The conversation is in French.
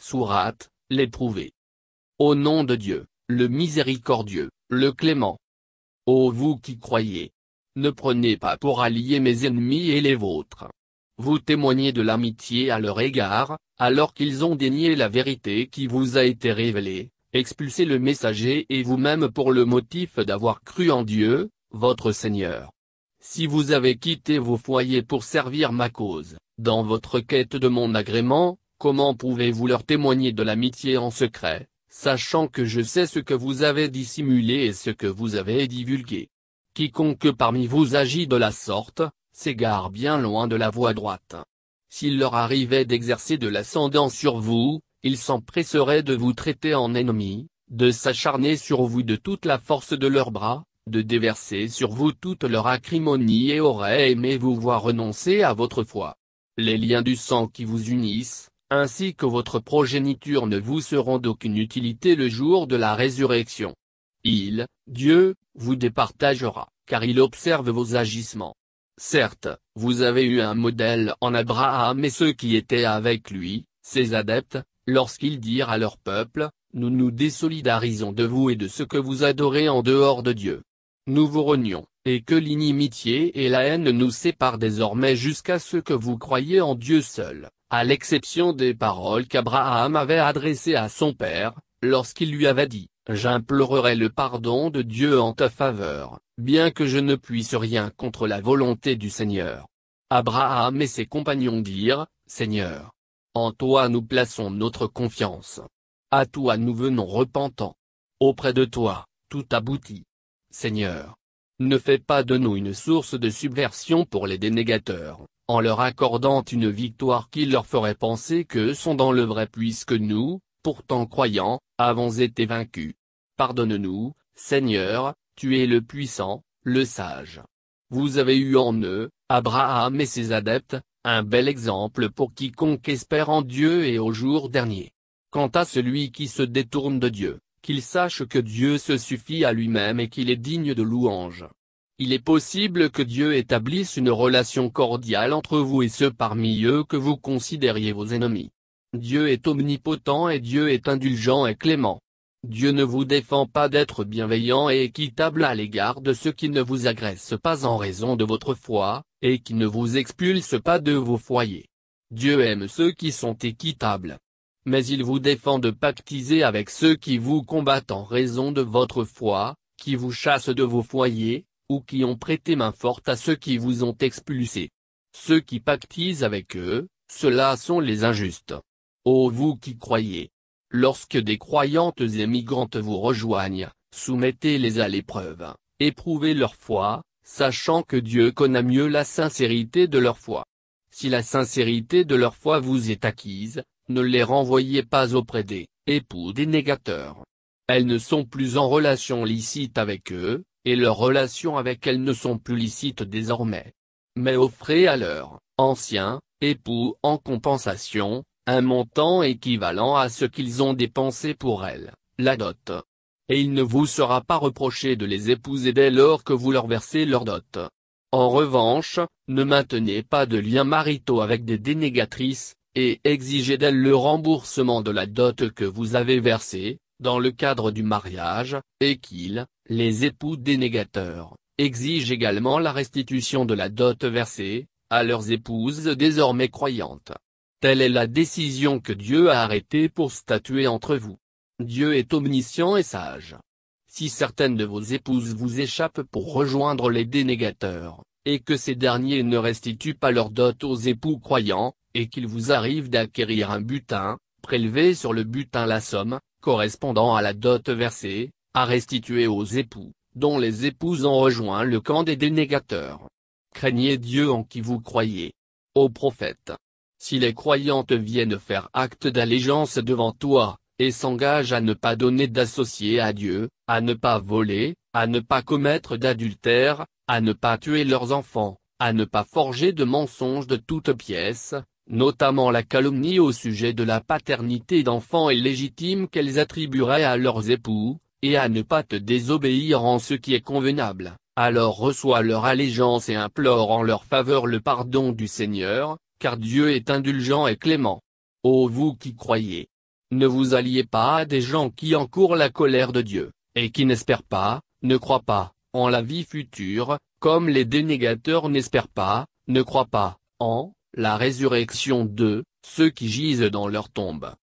Sourate, l'éprouvé. Au nom de Dieu, le miséricordieux, le clément. Ô vous qui croyez! Ne prenez pas pour alliés mes ennemis et les vôtres. Vous témoignez de l'amitié à leur égard, alors qu'ils ont dénié la vérité qui vous a été révélée, expulsez le messager et vous-même pour le motif d'avoir cru en Dieu, votre Seigneur. Si vous avez quitté vos foyers pour servir ma cause, dans votre quête de mon agrément, Comment pouvez-vous leur témoigner de l'amitié en secret, sachant que je sais ce que vous avez dissimulé et ce que vous avez divulgué Quiconque parmi vous agit de la sorte, s'égare bien loin de la voie droite. S'il leur arrivait d'exercer de l'ascendant sur vous, ils s'empresseraient de vous traiter en ennemi, de s'acharner sur vous de toute la force de leurs bras, de déverser sur vous toute leur acrimonie et auraient aimé vous voir renoncer à votre foi. Les liens du sang qui vous unissent, ainsi que votre progéniture ne vous seront d'aucune utilité le jour de la résurrection. Il, Dieu, vous départagera, car il observe vos agissements. Certes, vous avez eu un modèle en Abraham et ceux qui étaient avec lui, ses adeptes, lorsqu'ils dirent à leur peuple, nous nous désolidarisons de vous et de ce que vous adorez en dehors de Dieu. Nous vous renions, et que l'inimitié et la haine nous séparent désormais jusqu'à ce que vous croyez en Dieu seul à l'exception des paroles qu'Abraham avait adressées à son père, lorsqu'il lui avait dit, J'implorerai le pardon de Dieu en ta faveur, bien que je ne puisse rien contre la volonté du Seigneur. Abraham et ses compagnons dirent, Seigneur, en toi nous plaçons notre confiance. À toi nous venons repentants. Auprès de toi, tout aboutit. Seigneur, ne fais pas de nous une source de subversion pour les dénégateurs, en leur accordant une victoire qui leur ferait penser qu'eux sont dans le vrai puisque nous, pourtant croyants, avons été vaincus. Pardonne-nous, Seigneur, tu es le puissant, le sage. Vous avez eu en eux, Abraham et ses adeptes, un bel exemple pour quiconque espère en Dieu et au jour dernier. Quant à celui qui se détourne de Dieu, qu'il sache que Dieu se suffit à lui-même et qu'il est digne de louange il est possible que Dieu établisse une relation cordiale entre vous et ceux parmi eux que vous considériez vos ennemis. Dieu est omnipotent et Dieu est indulgent et clément. Dieu ne vous défend pas d'être bienveillant et équitable à l'égard de ceux qui ne vous agressent pas en raison de votre foi, et qui ne vous expulsent pas de vos foyers. Dieu aime ceux qui sont équitables. Mais il vous défend de pactiser avec ceux qui vous combattent en raison de votre foi, qui vous chassent de vos foyers, ou qui ont prêté main forte à ceux qui vous ont expulsés. Ceux qui pactisent avec eux, ceux-là sont les injustes. Ô vous qui croyez Lorsque des croyantes et vous rejoignent, soumettez-les à l'épreuve, éprouvez leur foi, sachant que Dieu connaît mieux la sincérité de leur foi. Si la sincérité de leur foi vous est acquise, ne les renvoyez pas auprès des époux des négateurs. Elles ne sont plus en relation licite avec eux, et leurs relations avec elles ne sont plus licites désormais. Mais offrez à leur ancien époux en compensation, un montant équivalent à ce qu'ils ont dépensé pour elle, la dot. Et il ne vous sera pas reproché de les épouser dès lors que vous leur versez leur dot. En revanche, ne maintenez pas de liens maritaux avec des dénégatrices, et exigez d'elles le remboursement de la dot que vous avez versée, dans le cadre du mariage, et qu'ils, les époux dénégateurs, exigent également la restitution de la dot versée, à leurs épouses désormais croyantes. Telle est la décision que Dieu a arrêtée pour statuer entre vous. Dieu est omniscient et sage. Si certaines de vos épouses vous échappent pour rejoindre les dénégateurs, et que ces derniers ne restituent pas leur dot aux époux croyants, et qu'il vous arrive d'acquérir un butin, prélevez sur le butin la somme, correspondant à la dot versée, à restituer aux époux, dont les épouses ont rejoint le camp des dénégateurs. Craignez Dieu en qui vous croyez. Ô prophète! Si les croyantes viennent faire acte d'allégeance devant toi, et s'engagent à ne pas donner d'associés à Dieu, à ne pas voler, à ne pas commettre d'adultère, à ne pas tuer leurs enfants, à ne pas forger de mensonges de toutes pièces, notamment la calomnie au sujet de la paternité d'enfants illégitimes qu'elles attribueraient à leurs époux, et à ne pas te désobéir en ce qui est convenable, alors reçois leur allégeance et implore en leur faveur le pardon du Seigneur, car Dieu est indulgent et clément. Ô vous qui croyez, ne vous alliez pas à des gens qui encourent la colère de Dieu, et qui n'espèrent pas, ne croient pas, en la vie future, comme les dénégateurs n'espèrent pas, ne croient pas, en, la résurrection de, ceux qui gisent dans leur tombe.